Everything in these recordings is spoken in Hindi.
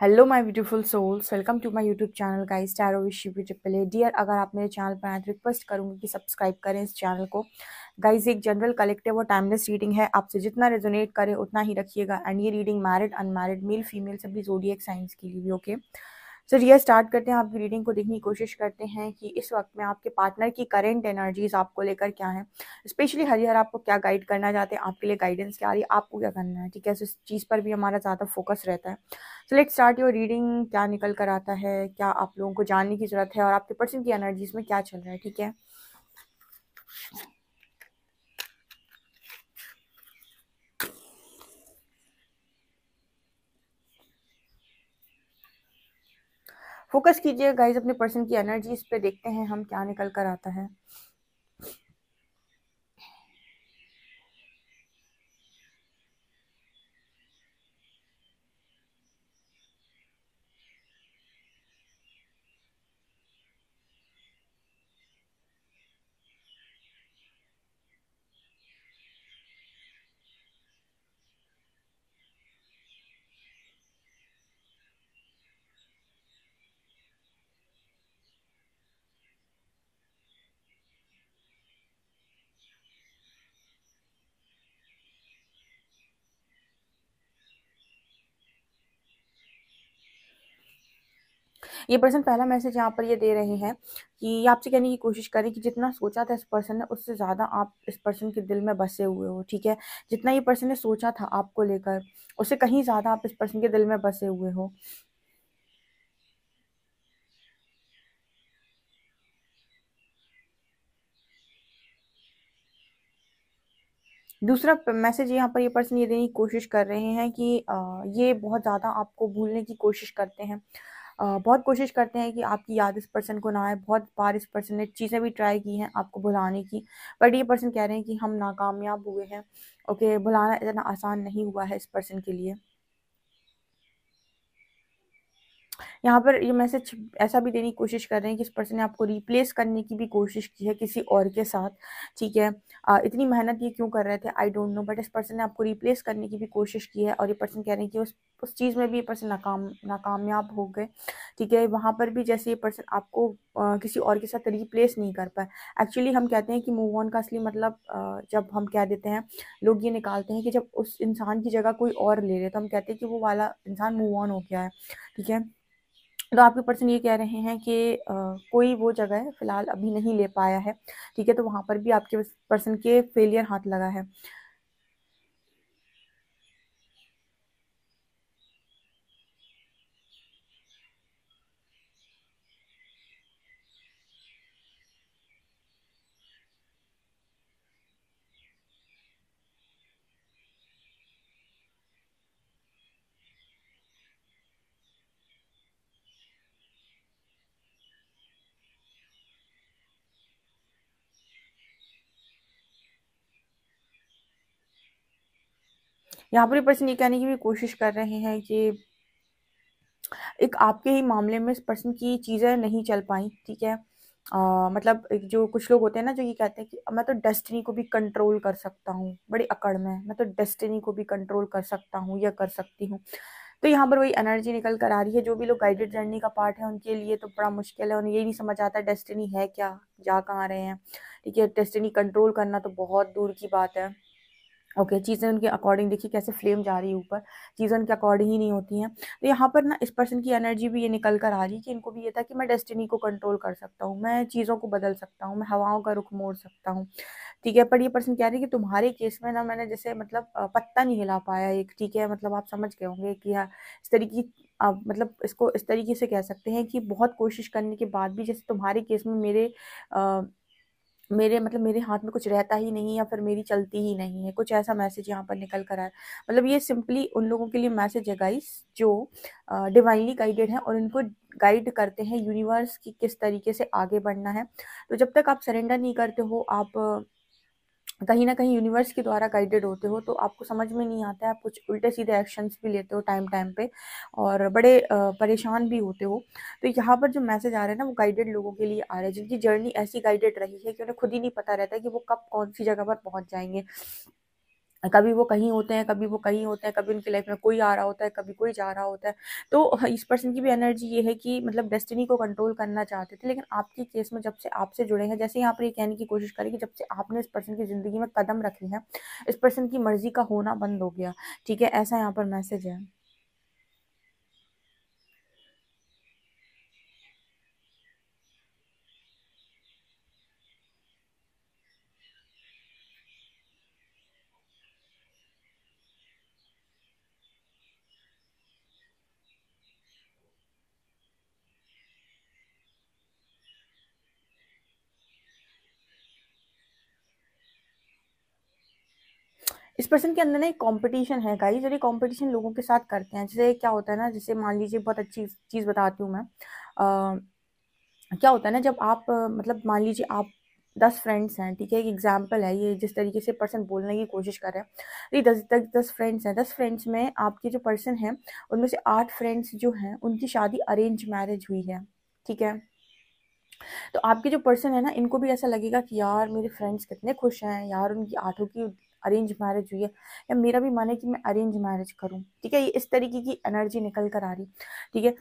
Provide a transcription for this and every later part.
Hello my beautiful souls welcome to my YouTube channel का स्टारो विश डियर अगर आप मेरे चैनल पर आए तो रिक्वेस्ट करूँगी कि सब्सक्राइब करें इस चैनल को गाइज एक जनरल कलेक्टिव और टाइमलेस रीडिंग है आपसे जितना रेजोनेट करे उतना ही रखिएगा एंड ये reading married unmarried male female सभी एक साइंस की ओके okay? सो रिया स्टार्ट करते हैं आपकी रीडिंग को देखने की कोशिश करते हैं कि इस वक्त में आपके पार्टनर की करेंट एनर्जीज आपको लेकर क्या है स्पेशली हरिहर आपको क्या गाइड करना चाहते हैं आपके लिए गाइडेंस क्या आ रही है आपको क्या करना है ठीक है इस चीज़ पर भी हमारा ज़्यादा फोकस रहता है so let start your reading क्या निकल कर आता है क्या आप लोगों को जानने की ज़रूरत है और आपके पर्सन की एनर्जीज में क्या चल रहा है ठीक है फोकस कीजिए गाइज अपने पर्सन की एनर्जीज पे देखते हैं हम क्या निकल कर आता है ये पर्सन पहला मैसेज यहाँ पर ये दे रहे हैं कि आपसे कहने की कोशिश करें कि जितना सोचा था इस पर्सन ने उससे ज़्यादा आप इस पर्सन के दिल में बसे हुए हो ठीक है जितना ये पर्सन ने सोचा था आपको लेकर उससे कहीं ज़्यादा आप इस पर्सन के दिल में बसे हुए हो दूसरा मैसेज यहाँ पर ये पर्सन ये देने की कोशिश कर रहे हैं कि ये बहुत ज़्यादा आपको भूलने की कोशिश करते हैं बहुत कोशिश करते हैं कि आपकी याद इस पर्सन को ना आए बहुत बार इस पर्सन ने चीज़ें भी ट्राई की हैं आपको भुलाने की बट ये पर्सन कह रहे हैं कि हम नाकामयाब हुए हैं ओके भुलाना इतना आसान नहीं हुआ है इस पर्सन के लिए यहाँ पर ये मैसेज ऐसा भी देने की कोशिश कर रहे हैं कि इस पर्सन ने आपको रिप्लेस करने की भी कोशिश की है किसी और के साथ ठीक है आ, इतनी मेहनत ये क्यों कर रहे थे आई डोंट नो बट इस पर्सन ने आपको रिप्लेस करने की भी कोशिश की है और ये पर्सन कह रहे हैं कि उस उस चीज़ में भी ये पर्सन नाकाम नाकामयाब हो गए ठीक है वहाँ पर भी जैसे ये पर्सन आपको आ, किसी और के साथ रिप्लेस नहीं कर पाए एक्चुअली हम कहते हैं कि मूव ऑन का असली मतलब आ, जब हम कह देते हैं लोग ये निकालते हैं कि जब उस इंसान की जगह कोई और ले रहे तो हम कहते हैं कि वो वाला इंसान मूव ऑन हो गया है ठीक है तो आपके पर्सन ये कह रहे हैं कि आ, कोई वो जगह फ़िलहाल अभी नहीं ले पाया है ठीक है तो वहाँ पर भी आपके पर्सन के फेलियर हाथ लगा है यहाँ पर पर्सन ये कहने की भी कोशिश कर रहे हैं कि एक आपके ही मामले में इस पर्सन की चीज़ें नहीं चल पाई ठीक है आ, मतलब जो कुछ लोग होते हैं ना जो ये कहते हैं कि मैं तो डेस्टिनी को भी कंट्रोल कर सकता हूँ बड़ी अकड़ में मैं तो डेस्टिनी को भी कंट्रोल कर सकता हूँ या कर सकती हूँ तो यहाँ पर वही एनर्जी निकल कर आ रही है जो भी लोग गाइडेड जर्नी का पार्ट है उनके लिए तो बड़ा मुश्किल है उन्हें ये नहीं समझ आता डेस्टिनी है क्या जा कहाँ रहे हैं ठीक है डेस्टिनी कंट्रोल करना तो बहुत दूर की बात है ओके okay, चीज़ें उनके अकॉर्डिंग देखिए कैसे फ्लेम जा रही है ऊपर चीज़ें उनके अकॉर्डिंग ही नहीं होती हैं तो यहाँ पर ना इस पर्सन की एनर्जी भी ये निकल कर आ रही है कि इनको भी ये था कि मैं डेस्टिनी को कंट्रोल कर सकता हूँ मैं चीज़ों को बदल सकता हूँ मैं हवाओं का रुख मोड़ सकता हूँ ठीक है पर ये पर्सन कह रही है कि तुम्हारे केस में ना मैंने जैसे मतलब पत्ता नहीं हिला पाया एक ठीक है मतलब आप समझ गए होंगे कि हाँ इस तरीके की आप मतलब इसको इस तरीके से कह सकते हैं कि बहुत कोशिश करने के बाद भी जैसे तुम्हारे केस में मेरे मेरे मतलब मेरे हाथ में कुछ रहता ही नहीं या फिर मेरी चलती ही नहीं है कुछ ऐसा मैसेज यहाँ पर निकल कर आया मतलब ये सिंपली उन लोगों के लिए मैसेज है गाइस जो डिवाइनली गाइडेड हैं और इनको गाइड करते हैं यूनिवर्स की किस तरीके से आगे बढ़ना है तो जब तक आप सरेंडर नहीं करते हो आप कहीं ना कहीं यूनिवर्स के द्वारा गाइडेड होते हो तो आपको समझ में नहीं आता है आप कुछ उल्टे सीधे एक्शंस भी लेते हो टाइम टाइम पे और बड़े परेशान भी होते हो तो यहाँ पर जो मैसेज आ रहे हैं ना वो गाइडेड लोगों के लिए आ रहे हैं जिनकी जर्नी ऐसी गाइडेड रही है कि उन्हें खुद ही नहीं पता रहता कि वो कब कौन सी जगह पर पहुँच जाएंगे कभी वो कहीं होते हैं कभी वो कहीं होते हैं कभी उनकी लाइफ में कोई आ रहा होता है कभी कोई जा रहा होता है तो इस पर्सन की भी एनर्जी ये है कि मतलब डेस्टिनी को कंट्रोल करना चाहते थे लेकिन आपके केस में जब से आपसे जुड़े हैं जैसे यहाँ पर ये कहने की कोशिश करें कि जब से आपने इस पर्सन की ज़िंदगी में कदम रखे हैं इस पर्सन की मर्ज़ी का होना बंद हो गया ठीक है ऐसा यहाँ पर मैसेज है इस पर्सन के अंदर ना एक कॉम्पिटिशन है गाइज और ये कॉम्पिटिशन लोगों के साथ करते हैं जैसे क्या होता है ना जैसे मान लीजिए बहुत अच्छी चीज़ बताती हूँ मैं आ, क्या होता है ना जब आप मतलब मान लीजिए आप दस फ्रेंड्स हैं ठीक है एक एग्जाम्पल है ये जिस तरीके से पर्सन बोलने की कोशिश कर रहे हैं ये दस तक दस फ्रेंड्स हैं दस फ्रेंड्स में आपके जो पर्सन हैं उनमें से आठ फ्रेंड्स जो हैं उनकी शादी अरेंज मैरिज हुई है ठीक है तो आपके जो पर्सन है ना इनको भी ऐसा लगेगा कि यार मेरे फ्रेंड्स कितने खुश हैं यार उनकी आठों की अरेंज मैरिज हुई है या मेरा भी मन है कि मैं अरेंज मैरिज करूँ ठीक है ये इस तरीके की एनर्जी निकल कर आ रही ठीक है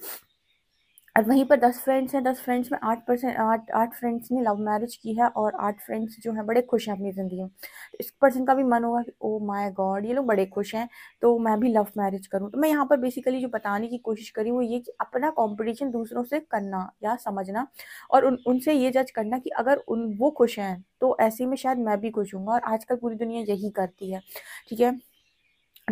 और वहीं पर दस फ्रेंड्स हैं दस फ्रेंड्स में आठ परसेंट आठ आठ फ्रेंड्स ने लव मैरिज की है और आठ फ्रेंड्स जो हैं बड़े खुश हैं अपनी ज़िंदगी में तो इस पर्सन का भी मन होगा कि ओ माय गॉड ये लोग बड़े खुश हैं तो मैं भी लव मैरिज करूँ तो मैं यहाँ पर बेसिकली जो बताने की कोशिश करी वो ये कि अपना कॉम्पिटिशन दूसरों से करना या समझना और उन उनसे ये जज करना कि अगर उन वो खुश हैं तो ऐसे में शायद मैं भी खुश हूँ और आजकल पूरी दुनिया यही करती है ठीक है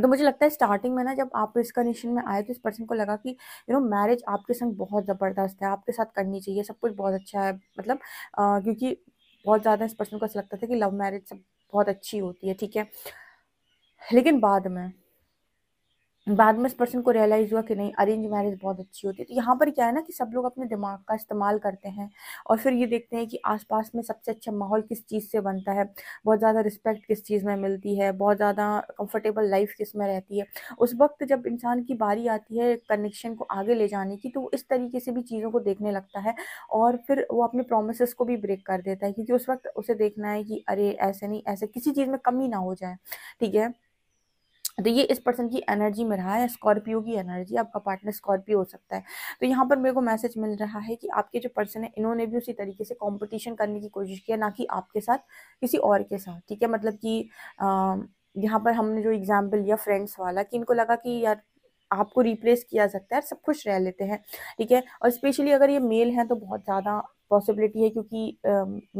तो मुझे लगता है स्टार्टिंग में ना जब आप इस कंडीशन में आए तो इस पर्सन को लगा कि यू नो मैरिज आपके संग बहुत ज़बरदस्त है आपके साथ करनी चाहिए सब कुछ बहुत अच्छा है मतलब आ, क्योंकि बहुत ज़्यादा इस पर्सन को ऐसा लगता था कि लव मैरिज सब बहुत अच्छी होती है ठीक है लेकिन बाद में बाद में इस पर्सन को रियलाइज़ हुआ कि नहीं अरेंज मैरिज बहुत अच्छी होती है तो यहाँ पर क्या है ना कि सब लोग अपने दिमाग का इस्तेमाल करते हैं और फिर ये देखते हैं कि आसपास में सबसे अच्छा माहौल किस चीज़ से बनता है बहुत ज़्यादा रिस्पेक्ट किस चीज़ में मिलती है बहुत ज़्यादा कंफर्टेबल लाइफ किस में रहती है उस वक्त जब इंसान की बारी आती है कनेक्शन को आगे ले जाने की तो वो इस तरीके से भी चीज़ों को देखने लगता है और फिर वो अपने प्रोमिस को भी ब्रेक कर देता है क्योंकि उस वक्त उसे देखना है कि अरे ऐसे नहीं ऐसे किसी चीज़ में कमी ना हो जाए ठीक है तो ये इस पर्सन की एनर्जी में रहा है स्कॉर्पियो की एनर्जी आपका पार्टनर स्कॉर्पियो हो सकता है तो यहाँ पर मेरे को मैसेज मिल रहा है कि आपके जो पर्सन है इन्होंने भी उसी तरीके से कंपटीशन करने की कोशिश किया ना कि आपके साथ किसी और के साथ ठीक है मतलब कि यहाँ पर हमने जो एग्जाम्पल लिया फ्रेंड्स वाला कि इनको लगा कि यार आपको रिप्लेस किया सकता है सब खुश रह लेते हैं ठीक है और स्पेशली अगर ये मेल हैं तो बहुत ज़्यादा पॉसिबिलिटी है क्योंकि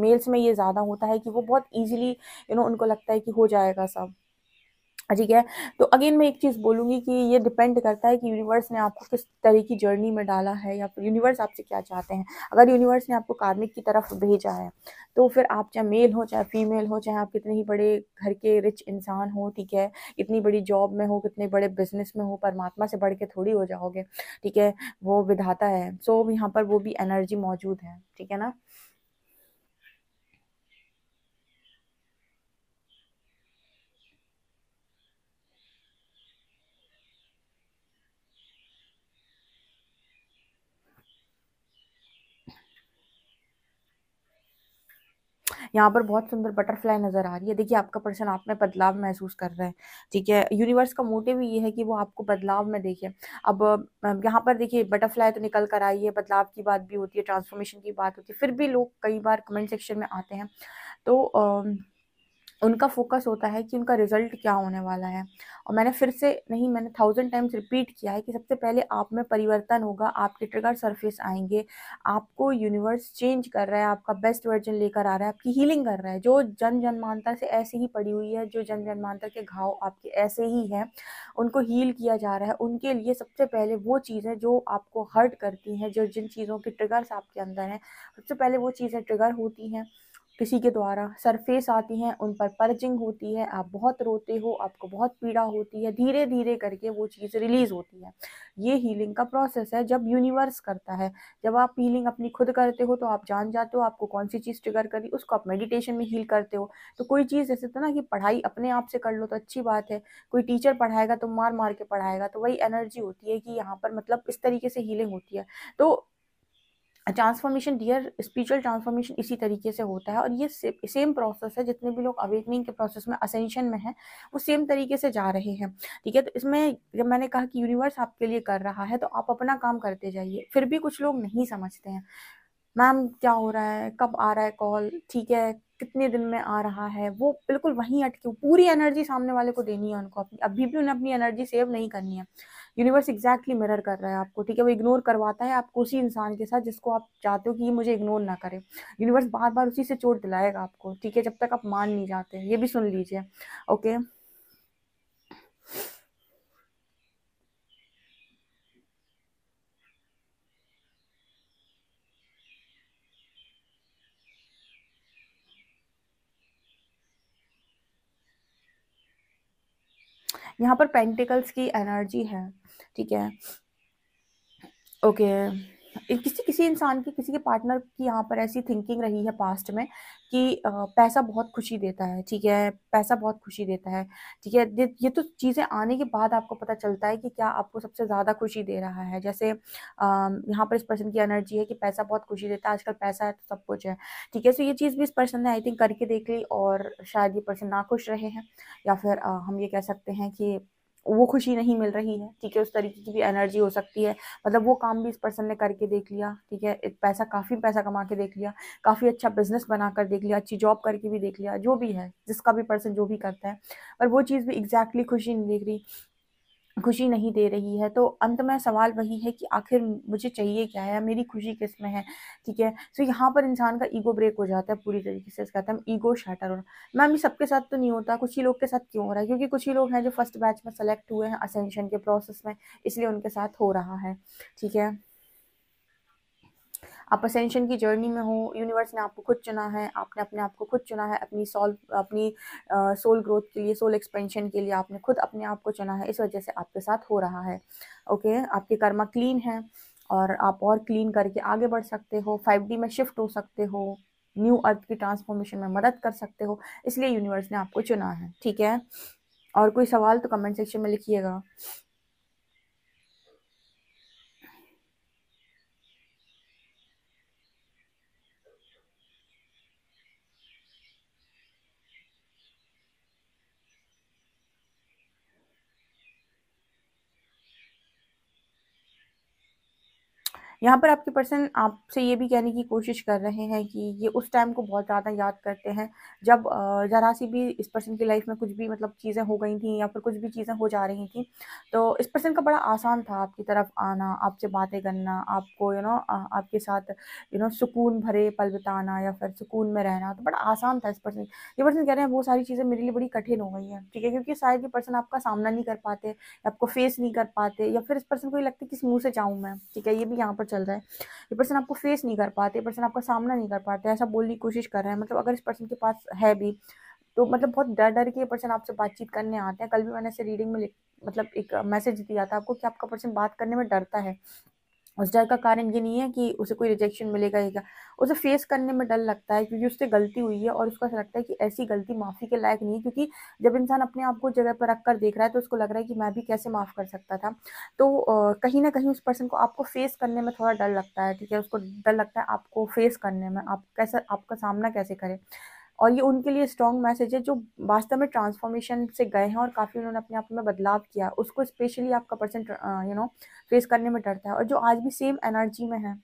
मेल्स में ये ज़्यादा होता है कि वो बहुत ईजिली यू नो उनको लगता है कि हो जाएगा सब हाँ, ठीक है तो अगेन मैं एक चीज़ बोलूँगी कि ये डिपेंड करता है कि यूनिवर्स ने आपको किस तरह की जर्नी में डाला है या फिर यूनिवर्स आपसे क्या चाहते हैं अगर यूनिवर्स ने आपको कार्मिक की तरफ भेजा है तो फिर आप चाहे मेल हो चाहे फीमेल हो चाहे आप कितने ही बड़े घर के रिच इंसान हो ठीक है कितनी बड़ी जॉब में हो कितने बड़े बिजनेस में हो परमात्मा से बढ़ के थोड़ी हो जाओगे ठीक है वो विधाता है सो so, यहाँ पर वो भी एनर्जी मौजूद है ठीक है ना यहाँ पर बहुत सुंदर बटरफ्लाई नज़र आ रही है देखिए आपका पर्सन आप में बदलाव महसूस कर रहा है ठीक है यूनिवर्स का मोटिव ये है कि वो आपको बदलाव में देखे अब यहाँ पर देखिए बटरफ्लाई तो निकल कर आई है बदलाव की बात भी होती है ट्रांसफॉर्मेशन की बात होती है फिर भी लोग कई बार कमेंट सेक्शन में आते हैं तो उनका फोकस होता है कि उनका रिजल्ट क्या होने वाला है और मैंने फिर से नहीं मैंने थाउजेंड टाइम्स रिपीट किया है कि सबसे पहले आप में परिवर्तन होगा आपके ट्रिगर सरफेस आएंगे आपको यूनिवर्स चेंज कर रहा है आपका बेस्ट वर्जन लेकर आ रहा है आपकी हीलिंग कर रहा है जो जन जन्मांतर से ऐसे ही पड़ी हुई है जो जन जन्मांतर के घाव आपके ऐसे ही हैं उनको हील किया जा रहा है उनके लिए सबसे पहले वो चीज़ें जो आपको हर्ट करती हैं जो जिन चीज़ों के ट्रिगर्स आपके अंदर हैं सबसे पहले वो चीज़ें ट्रिगर होती हैं किसी के द्वारा सरफेस आती हैं उन पर पर्जिंग होती है आप बहुत रोते हो आपको बहुत पीड़ा होती है धीरे धीरे करके वो चीज़ रिलीज़ होती है ये हीलिंग का प्रोसेस है जब यूनिवर्स करता है जब आप हीलिंग अपनी खुद करते हो तो आप जान जाते हो आपको कौन सी चीज़ ट्रिगर करी उसको आप मेडिटेशन में हील करते हो तो कोई चीज़ ऐसे तो ना कि पढ़ाई अपने आप से कर लो तो अच्छी बात है कोई टीचर पढ़ाएगा तो मार मार के पढ़ाएगा तो वही एनर्जी होती है कि यहाँ पर मतलब इस तरीके से हीलिंग होती है तो ट्रांसफॉर्मेशन डियर स्पिरिचुअल ट्रांसफॉर्मेशन इसी तरीके से होता है और ये से, सेम प्रोसेस है जितने भी लोग अवेकनिंग के प्रोसेस में असेंशन में है वो सेम तरीके से जा रहे हैं ठीक है तो इसमें जब मैंने कहा कि यूनिवर्स आपके लिए कर रहा है तो आप अपना काम करते जाइए फिर भी कुछ लोग नहीं समझते हैं मैम क्या हो रहा है कब आ रहा है कॉल ठीक है कितने दिन में आ रहा है वो बिल्कुल वहीं अटके पूरी एनर्जी सामने वाले को देनी है उनको अपनी अभी भी उन्हें अपनी एनर्जी सेव नहीं करनी है यूनिवर्स एग्जैक्टली मिरर कर रहा है आपको ठीक है वो इग्नोर करवाता है आपको उसी इंसान के साथ जिसको आप चाहते हो कि ये मुझे इग्नोर ना करे यूनिवर्स बार बार उसी से चोट दिलाएगा आपको ठीक है जब तक आप मान नहीं जाते ये भी सुन लीजिए ओके यहाँ पर पेंटिकल्स की एनर्जी है ठीक है ओके किसी किसी इंसान की किसी के पार्टनर की यहाँ पर ऐसी थिंकिंग रही है पास्ट में कि पैसा बहुत खुशी देता है ठीक है पैसा बहुत खुशी देता है ठीक है ये तो चीज़ें आने के बाद आपको पता चलता है कि क्या आपको सबसे ज़्यादा खुशी दे रहा है जैसे यहाँ पर इस पर्सन की एनर्जी है कि पैसा बहुत खुशी देता है आजकल पैसा है तो सब कुछ है ठीक है सो तो ये चीज़ भी इस पर्सन ने आई थिंक करके देख ली और शायद ये पर्सन ना खुश रहे हैं या फिर हम ये कह सकते हैं कि वो खुशी नहीं मिल रही है ठीक है उस तरीके की भी एनर्जी हो सकती है मतलब वो काम भी इस पर्सन ने करके देख लिया ठीक है पैसा काफ़ी पैसा कमा के देख लिया काफ़ी अच्छा बिजनेस बना कर देख लिया अच्छी जॉब करके भी देख लिया जो भी है जिसका भी पर्सन जो भी करता है पर वो चीज़ भी एग्जैक्टली खुशी नहीं देख रही खुशी नहीं दे रही है तो अंत में सवाल वही है कि आखिर मुझे चाहिए क्या है मेरी खुशी किस में है ठीक है सो यहाँ पर इंसान का ईगो ब्रेक हो जाता है पूरी तरीके से इसका हम ईगो शैटर होना मैम ये सबके साथ तो नहीं होता कुछ ही लोग के साथ क्यों हो रहा है क्योंकि कुछ ही लोग हैं जो फर्स्ट बैच में सेलेक्ट हुए हैं असेंशन के प्रोसेस में इसलिए उनके साथ हो रहा है ठीक है आप असेंशन की जर्नी में हो यूनिवर्स ने आपको खुद चुना है आपने अपने आप को खुद चुना है अपनी सोल अपनी सोल ग्रोथ के लिए सोल एक्सपेंशन के लिए आपने खुद अपने आप को चुना है इस वजह से आपके साथ हो रहा है ओके okay? आपके कर्मा क्लीन है और आप और क्लीन करके आगे बढ़ सकते हो फाइव में शिफ्ट हो सकते हो न्यू अर्थ की ट्रांसफॉर्मेशन में मदद कर सकते हो इसलिए यूनिवर्स ने आपको चुना है ठीक है और कोई सवाल तो कमेंट सेक्शन में लिखिएगा यहाँ पर आपके पर्सन आपसे ये भी कहने की कोशिश कर रहे हैं कि ये उस टाइम को बहुत ज़्यादा याद करते हैं जब ज़रा सी भी इस पर्सन की लाइफ में कुछ भी मतलब चीज़ें हो गई थी या फिर कुछ भी चीज़ें हो जा रही थी तो इस पर्सन का बड़ा आसान था आपकी तरफ आना आपसे बातें करना आपको यू नो आपके साथ यू नो सुकून भरे पल बिताना या फिर सुकून में रहना तो बड़ा आसान था इस पर्सन ये पर्सन कह रहे हैं वो सारी चीज़ें मेरे लिए बड़ी कठिन हो गई हैं ठीक है क्योंकि शायद ये पर्सन आपका सामना नहीं कर पाते आपको फेस नहीं कर पाते या फिर इस पर्सन को ये लगता है किस मुँह से जाऊँ मैं ठीक है ये भी यहाँ पर चल रहा है ये पर्सन आपको फेस नहीं कर पाते पर्सन आपका सामना नहीं कर पाते ऐसा बोलने की कोशिश कर रहे हैं मतलब अगर इस पर्सन के पास है भी तो मतलब बहुत डर डर के पर्सन आपसे बातचीत करने आते हैं कल भी मैंने ऐसे रीडिंग में मतलब एक मैसेज दिया था आपको कि आपका पर्सन बात करने में डरता है उस डर का कारण ये नहीं है कि उसे कोई रिजेक्शन मिलेगा क्या उसे फेस करने में डर लगता है क्योंकि उससे गलती हुई है और उसको ऐसा लगता है कि ऐसी गलती माफ़ी के लायक नहीं है क्योंकि जब इंसान अपने आप को जगह पर रख कर देख रहा है तो उसको लग रहा है कि मैं भी कैसे माफ़ कर सकता था तो कहीं ना कहीं उस पर्सन को आपको फेस करने में थोड़ा डर लगता है ठीक है उसको डर लगता है आपको फेस करने में आप कैसे आपका सामना कैसे करें और ये उनके लिए स्ट्रॉन्ग मैसेज है जो वास्तव में ट्रांसफॉर्मेशन से गए हैं और काफ़ी उन्होंने अपने आप में बदलाव किया उसको स्पेशली आपका पर्सन यू नो फेस करने में डरता है और जो आज भी सेम एनर्जी में है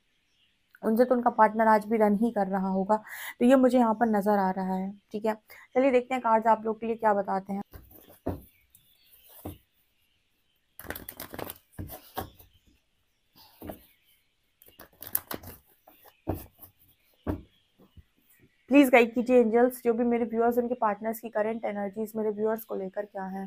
उनसे तो उनका पार्टनर आज भी रन ही कर रहा होगा तो ये मुझे यहाँ पर नज़र आ रहा है ठीक है चलिए देखते हैं कार्ड्स आप लोग के लिए क्या बताते हैं प्लीज़ गाइड कीजिए एंजल्स जो भी मेरे व्यूअर्स उनके पार्टनर्स की करंट एनर्जीज मेरे व्यूअर्स को लेकर क्या है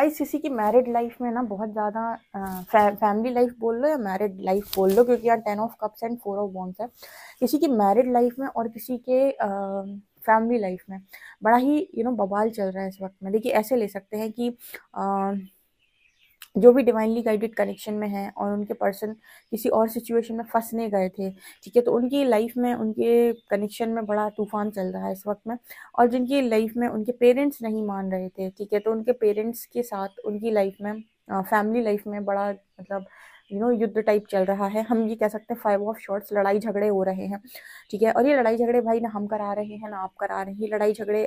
गाइस किसी की मैरिड लाइफ में ना बहुत ज़्यादा फैमिली लाइफ बोल लो या मैरिड लाइफ बोल लो क्योंकि यहाँ ten of cups and four of बॉन्स है किसी की मैरिड लाइफ में और किसी के फैमिली लाइफ में बड़ा ही यू you नो know, बवाल चल रहा है इस वक्त में देखिए ऐसे ले सकते हैं कि आ, जो भी डिवाइनली गाइडेड कनेक्शन में हैं और उनके पर्सन किसी और सिचुएशन में फंसने गए थे ठीक है तो उनकी लाइफ में उनके कनेक्शन में बड़ा तूफान चल रहा है इस वक्त में और जिनकी लाइफ में उनके पेरेंट्स नहीं मान रहे थे ठीक है तो उनके पेरेंट्स के साथ उनकी लाइफ में फैमिली लाइफ में बड़ा मतलब यू नो युद्ध टाइप चल रहा है हम ये कह सकते हैं फाइव ऑफ शॉर्ट्स लड़ाई झगड़े हो रहे हैं ठीक है और ये लड़ाई झगड़े भाई ना हम करा रहे हैं ना आप करा रहे हैं लड़ाई झगड़े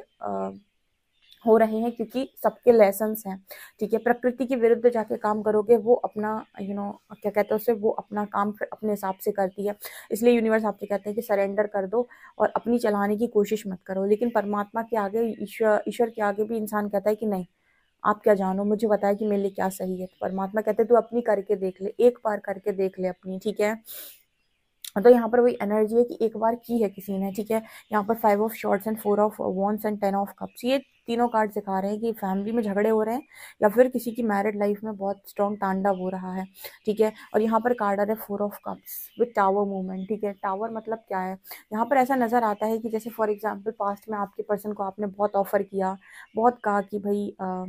हो रहे हैं क्योंकि सबके लेसन्स हैं ठीक है प्रकृति के विरुद्ध जाके काम करोगे वो अपना यू नो क्या कहते हैं उसे वो अपना काम फिर अपने हिसाब से करती है इसलिए यूनिवर्स आपसे कहते हैं कि सरेंडर कर दो और अपनी चलाने की कोशिश मत करो लेकिन परमात्मा के आगे ईश्वर ईश्वर के आगे भी इंसान कहता है कि नहीं आप क्या जानो मुझे बताया कि मेरे लिए क्या सही है परमात्मा कहते हैं तू अपनी करके देख ले एक बार करके देख ले अपनी ठीक है तो यहाँ पर वही एनर्जी है कि एक बार की है किसी ने ठीक है यहाँ पर five of swords and four of wands and ten of cups ये तीनों कार्ड दिखा रहे हैं कि फैमिली में झगड़े हो रहे हैं या फिर किसी की मैरिड लाइफ में बहुत स्ट्रॉन्ग तांडव हो रहा है ठीक है और यहाँ पर कार्ड आ रहा है four of cups with tower movement ठीक है टावर मतलब क्या है यहाँ पर ऐसा नज़र आता है कि जैसे फॉर एग्जाम्पल पास्ट में आपके पर्सन को आपने बहुत ऑफर किया बहुत कहा कि भाई आ,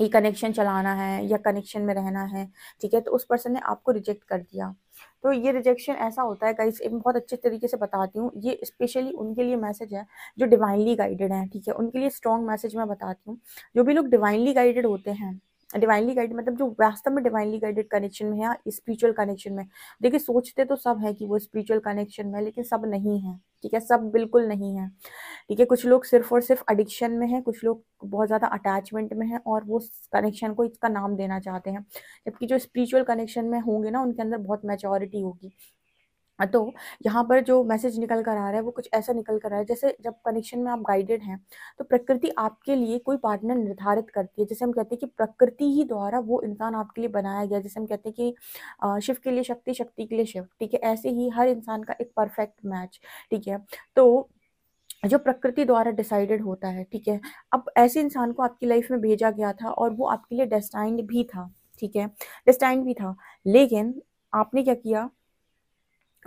ये कनेक्शन चलाना है या कनेक्शन में रहना है ठीक है तो उस पर्सन ने आपको रिजेक्ट कर दिया तो ये रिजेक्शन ऐसा होता है गाइस मैं बहुत अच्छे तरीके से बताती हूँ ये स्पेशली उनके लिए मैसेज है जो डिवाइनली गाइडेड है ठीक है उनके लिए स्ट्रॉन्ग मैसेज मैं बताती हूँ जो भी लोग डिवाइनली गाइडेड होते हैं डिवाइनली गाइडेड मतलब जो वास्तव में डिवाइनली गाइडेड कनेक्शन में है स्पिरिचुअल हाँ, कनेक्शन में देखिए सोचते तो सब है कि वो स्पिरिचुअल कनेक्शन में लेकिन सब नहीं है ठीक है सब बिल्कुल नहीं है ठीक है कुछ लोग सिर्फ और सिर्फ एडिक्शन में है कुछ लोग बहुत ज़्यादा अटैचमेंट में है और वो कनेक्शन को इसका नाम देना चाहते हैं जबकि जो स्पिरिचुअल कनेक्शन में होंगे ना उनके अंदर बहुत मेचोरिटी होगी हाँ, तो यहाँ पर जो मैसेज निकल कर आ रहा है वो कुछ ऐसा निकल कर आ रहा है जैसे जब कनेक्शन में आप गाइडेड हैं तो प्रकृति आपके लिए कोई पार्टनर निर्धारित करती है जैसे हम कहते हैं कि प्रकृति ही द्वारा वो इंसान आपके लिए बनाया गया जैसे हम कहते हैं कि शिव के लिए शक्ति शक्ति के लिए शिव ठीक है ऐसे ही हर इंसान का एक परफेक्ट मैच ठीक है तो जो प्रकृति द्वारा डिसाइडेड होता है ठीक है अब ऐसे इंसान को आपकी लाइफ में भेजा गया था और वो आपके लिए डेस्टाइंड भी था ठीक है डेस्टाइंड भी था लेकिन आपने क्या किया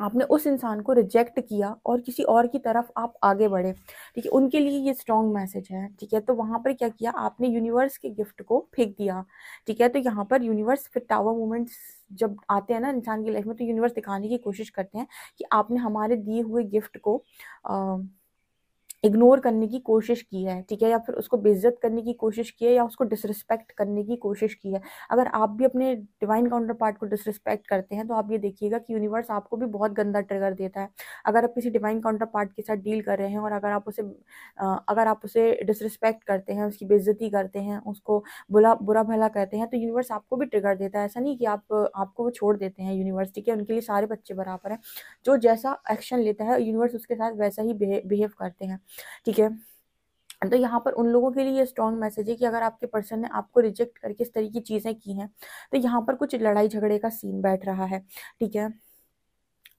आपने उस इंसान को रिजेक्ट किया और किसी और की तरफ आप आगे बढ़े ठीक है उनके लिए ये स्ट्रॉन्ग मैसेज है ठीक है तो वहाँ पर क्या किया आपने यूनिवर्स के गिफ्ट को फेंक दिया ठीक है तो यहाँ पर यूनिवर्स फिर टावर मोमेंट्स जब आते हैं ना इंसान की लाइफ में तो यूनिवर्स दिखाने की कोशिश करते हैं कि आपने हमारे दिए हुए गिफ्ट को आ, इग्नोर करने की कोशिश की है ठीक है या फिर उसको बेइज्जत करने की कोशिश की है या उसको डिसरिस्पेक्ट करने की कोशिश की है अगर आप भी अपने डिवाइन काउंटर पार्ट को डिसरिस्पेक्ट करते हैं तो आप ये देखिएगा कि यूनिवर्स आपको भी बहुत गंदा ट्रिगर देता है अगर आप किसी डिवाइन काउंटर पार्ट के साथ डील कर रहे हैं और अगर आप उसे अगर आप उसे डिसरिस्पेक्ट करते हैं उसकी बेइज्जती करते हैं उसको बुला बुरा भला करते हैं तो यूनिवर्स आपको भी ट्रिगर देता है ऐसा नहीं कि आप आपको वो छोड़ देते हैं यूनिवर्स ठीक है उनके लिए सारे बच्चे बराबर हैं जो जैसा एक्शन लेता है यूनिवर्स उसके साथ वैसा ही बिहेव करते हैं ठीक है तो यहाँ पर उन लोगों के लिए ये स्ट्रॉन्ग मैसेज है कि अगर आपके पर्सन ने आपको रिजेक्ट करके इस तरीके की चीज़ें की हैं तो यहाँ पर कुछ लड़ाई झगड़े का सीन बैठ रहा है ठीक है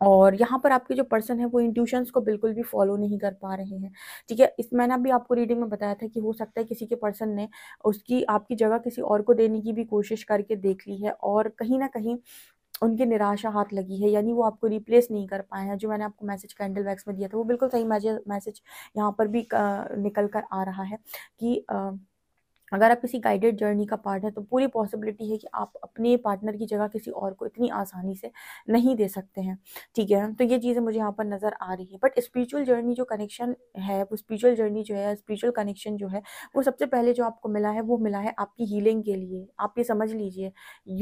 और यहाँ पर आपके जो पर्सन है वो इंट्यूशंस को बिल्कुल भी फॉलो नहीं कर पा रहे हैं ठीक है इस मैंने अभी आपको रीडिंग में बताया था कि हो सकता है किसी के पर्सन ने उसकी आपकी जगह किसी और को देने की भी कोशिश करके देख ली है और कहीं ना कहीं उनकी निराशा हाथ लगी है यानी वो आपको रिप्लेस नहीं कर पाए हैं जो मैंने आपको मैसेज कैंडल वैक्स में दिया था वो बिल्कुल सही मैसेज मैसेज यहाँ पर भी निकल कर आ रहा है कि अगर आप किसी गाइडेड जर्नी का पार्ट है तो पूरी पॉसिबिलिटी है कि आप अपने पार्टनर की जगह किसी और को इतनी आसानी से नहीं दे सकते हैं ठीक है तो ये चीज़ें मुझे यहाँ पर नज़र आ रही है बट स्पिरिचुअल जर्नी जो कनेक्शन है वो स्पिरिचुअल जर्नी जो है स्पिरिचुअल कनेक्शन जो है वो सबसे पहले जो आपको मिला है वो मिला है आपकी हीलिंग के लिए आप ये समझ लीजिए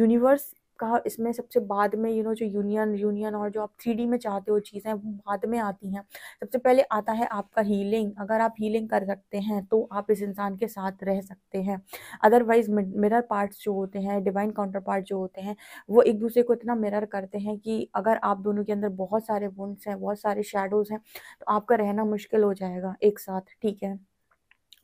यूनिवर्स कहा इसमें सबसे बाद में यू you नो know, जो यूनियन यूनियन और जो आप थ्री में चाहते हो चीज़ें वो बाद में आती हैं सबसे पहले आता है आपका हीलिंग अगर आप हीलिंग कर सकते हैं तो आप इस इंसान के साथ रह सकते हैं अदरवाइज मिरर पार्ट्स जो होते हैं डिवाइन काउंटर पार्ट जो होते हैं वो एक दूसरे को इतना मिरर करते हैं कि अगर आप दोनों के अंदर बहुत सारे वुंड्स हैं बहुत सारे शेडोज़ हैं तो आपका रहना मुश्किल हो जाएगा एक साथ ठीक है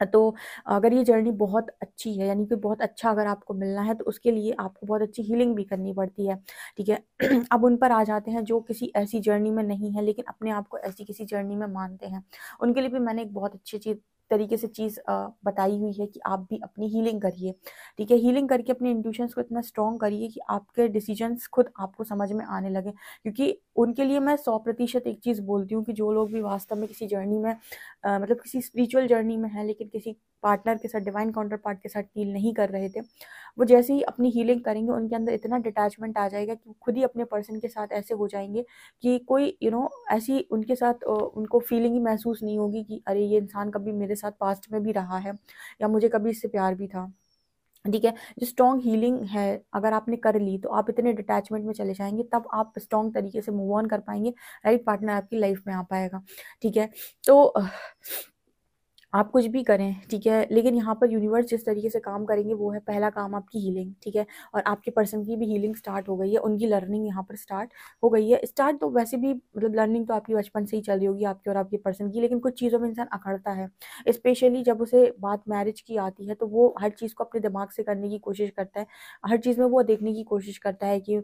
अच्छा, तो अगर ये जर्नी बहुत अच्छी है यानी कि बहुत अच्छा अगर आपको मिलना है तो उसके लिए आपको बहुत अच्छी हीलिंग भी करनी पड़ती है ठीक है अब उन पर आ जाते हैं जो किसी ऐसी जर्नी में नहीं है लेकिन अपने आप को ऐसी किसी जर्नी में मानते हैं उनके लिए भी मैंने एक बहुत अच्छी चीज़ तरीके से चीज़ बताई हुई है कि आप भी अपनी हीलिंग करिए ठीक है हीलिंग करके अपने इंट्यूशन को इतना स्ट्रॉन्ग करिए कि आपके डिसीजंस खुद आपको समझ में आने लगे क्योंकि उनके लिए मैं सौ प्रतिशत एक चीज़ बोलती हूँ कि जो लोग भी वास्तव में किसी जर्नी में आ, मतलब किसी स्पिरिचुअल जर्नी में है लेकिन किसी पार्टनर के साथ डिवाइन काउंटर पार्ट के साथ डील नहीं कर रहे थे वो जैसे ही अपनी हीलिंग करेंगे उनके अंदर इतना डिटैचमेंट आ जाएगा कि खुद ही अपने पर्सन के साथ ऐसे हो जाएंगे कि कोई यू you नो know, ऐसी उनके साथ उनको फीलिंग ही महसूस नहीं होगी कि अरे ये इंसान कभी मेरे साथ पास्ट में भी रहा है या मुझे कभी इससे प्यार भी था ठीक है जो स्ट्रॉन्ग हीलिंग है अगर आपने कर ली तो आप इतने डिटैचमेंट में चले जाएंगे तब आप स्ट्रॉन्ग तरीके से मूव ऑन कर पाएंगे राइट पार्टनर आपकी लाइफ में आ पाएगा ठीक है तो आप कुछ भी करें ठीक है लेकिन यहाँ पर यूनिवर्स जिस तरीके से काम करेंगे वो है पहला काम आपकी हीलिंग ठीक है और आपके पर्सन की भी हीलिंग स्टार्ट हो गई है उनकी लर्निंग यहाँ पर स्टार्ट हो गई है स्टार्ट तो वैसे भी मतलब लर्निंग तो आपकी बचपन से ही चल रही होगी आपकी और आपके पर्सन की लेकिन कुछ चीज़ों में इंसान अखड़ता है स्पेशली जब उसे बात मैरिज की आती है तो वो हर चीज़ को अपने दिमाग से करने की कोशिश करता है हर चीज़ में वो देखने की कोशिश करता है कि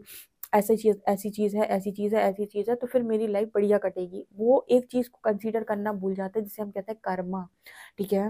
ऐसी चीज़ ऐसी चीज़ है ऐसी चीज़ है ऐसी चीज़ है तो फिर मेरी लाइफ बढ़िया कटेगी वो एक चीज़ को कंसिडर करना भूल जाते हैं जिसे हम कहते हैं कर्मा ठीक है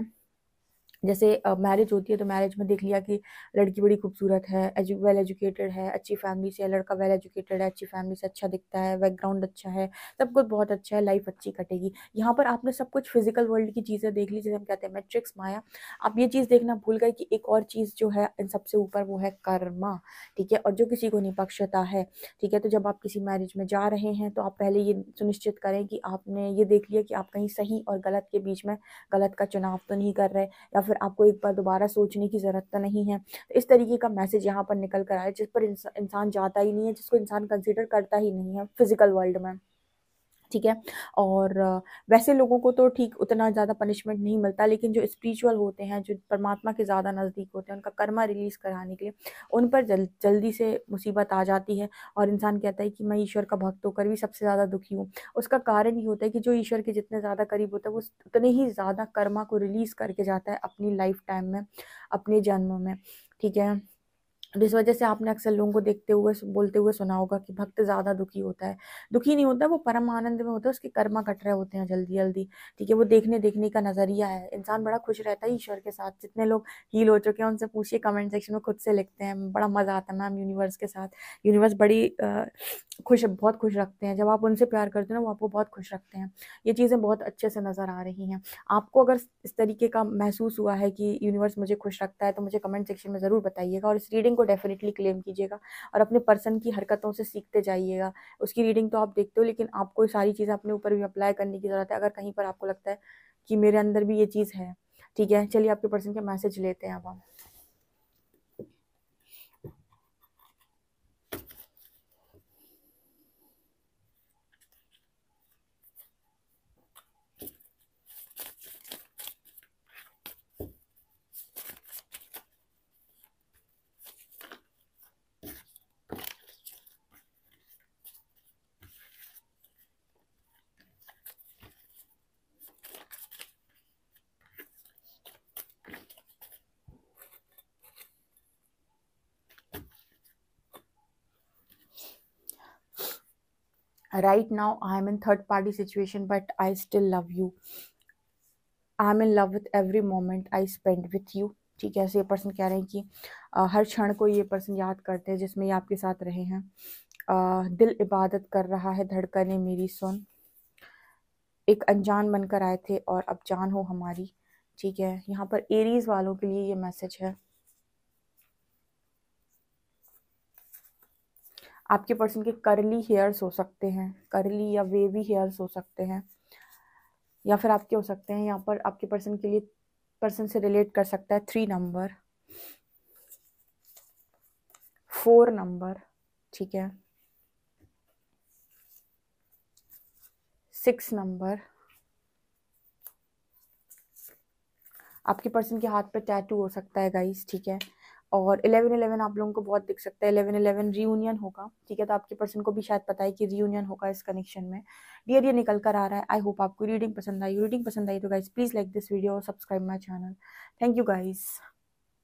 जैसे मैरिज होती है तो मैरिज में देख लिया कि लड़की बड़ी खूबसूरत है एजु, वेल एजुकेटेड है अच्छी फैमिली से है लड़का वेल एजुकेटेड है अच्छी फैमिली से अच्छा दिखता है बैकग्राउंड अच्छा है सब कुछ बहुत अच्छा है लाइफ अच्छी कटेगी यहाँ पर आपने सब कुछ फिजिकल वर्ल्ड की चीज़ें देख ली जैसे हम कहते हैं मैट्रिक्स माया आप ये चीज़ देखना भूल गए कि एक और चीज़ जो है इन सबसे ऊपर वो है कर्मा ठीक है और जो किसी को निपक्षता है ठीक है तो जब आप किसी मैरिज में जा रहे हैं तो आप पहले ये सुनिश्चित करें कि आपने ये देख लिया कि आप कहीं सही और गलत के बीच में गलत का चुनाव तो नहीं कर रहे या फिर फिर आपको एक बार दोबारा सोचने की ज़रूरत तो नहीं है तो इस तरीके का मैसेज यहाँ पर निकल कर आया जिस पर इंसान जाता ही नहीं है जिसको इंसान कंसिडर करता ही नहीं है फिज़िकल वर्ल्ड में ठीक है और वैसे लोगों को तो ठीक उतना ज़्यादा पनिशमेंट नहीं मिलता लेकिन जो स्पिरिचुअल होते हैं जो परमात्मा के ज़्यादा नज़दीक होते हैं उनका कर्मा रिलीज़ कराने के लिए उन पर जल जल्दी से मुसीबत आ जाती है और इंसान कहता है कि मैं ईश्वर का भक्त होकर भी सबसे ज़्यादा दुखी हूँ उसका कारण ये होता है कि जो ईश्वर के जितने ज़्यादा करीब होता है वो उतने ही ज़्यादा कर्मा को रिलीज़ करके जाता है अपनी लाइफ टाइम में अपने जन्मों में ठीक है जिस वजह से आपने अक्सर लोगों को देखते हुए बोलते हुए सुना होगा कि भक्त ज़्यादा दुखी होता है दुखी नहीं होता वो परम आनंद में होता है उसके कर्मा कट रहे होते हैं जल्दी जल्दी ठीक है वो देखने देखने का नज़रिया है इंसान बड़ा खुश रहता है ईश्वर के साथ जितने लोग हील हो चुके हैं उनसे पूछिए कमेंट सेक्शन में खुद से लिखते हैं बड़ा मज़ा आता है मैम यूनिवर्स के साथ यूनिवर्स बड़ी खुश बहुत खुश रखते हैं जब आप उनसे प्यार करते हो ना वो आपको बहुत खुश रखते हैं ये चीज़ें बहुत अच्छे से नज़र आ रही हैं आपको अगर इस तरीके का महसूस हुआ है कि यूनिवर्स मुझे खुश रखता है तो मुझे कमेंट सेक्शन में ज़रूर बताइएगा और इस रीडिंग को डेफिनेटली क्लेम कीजिएगा और अपने पर्सन की हरकतों से सीखते जाइएगा उसकी रीडिंग तो आप देखते हो लेकिन आपको सारी चीज़ें अपने ऊपर भी अप्लाई करने की ज़रूरत है अगर कहीं पर आपको लगता है कि मेरे अंदर भी ये चीज़ है ठीक है चलिए आपके पर्सन के मैसेज लेते हैं अब हम right now i am in third party situation but i still love you I am in love with every moment I spend with you ठीक है ऐसे ये पर्सन कह रहे हैं कि आ, हर क्षण को ये पर्सन याद करते हैं जिसमें ये आपके साथ रहे हैं आ, दिल इबादत कर रहा है धड़कने मेरी सुन एक अनजान बनकर आए थे और अब जान हो हमारी ठीक है यहाँ पर एरीज वालों के लिए ये मैसेज है आपके पर्सन के करली हेयर्स हो सकते हैं करली या वेवी हेयर्स हो सकते हैं या फिर आपके हो सकते हैं यहाँ पर आपके पर्सन के लिए पर्सन से रिलेट कर सकता है थ्री नंबर फोर नंबर ठीक है सिक्स नंबर आपके पर्सन के हाथ पे टैटू हो सकता है गाइस ठीक है और इलेवन इलेवन आप लोगों को बहुत दिख सकता है इलेवन इलेवन रीयूनियन होगा ठीक है तो आपके पर्सन को भी शायद पता है कि रीयूनियन होगा इस कनेक्शन में डियर ये निकल कर आ रहा है आई होप आपको रीडिंग पसंद आई रीडिंग पसंद आई तो guys please like this video और subscribe my channel thank you guys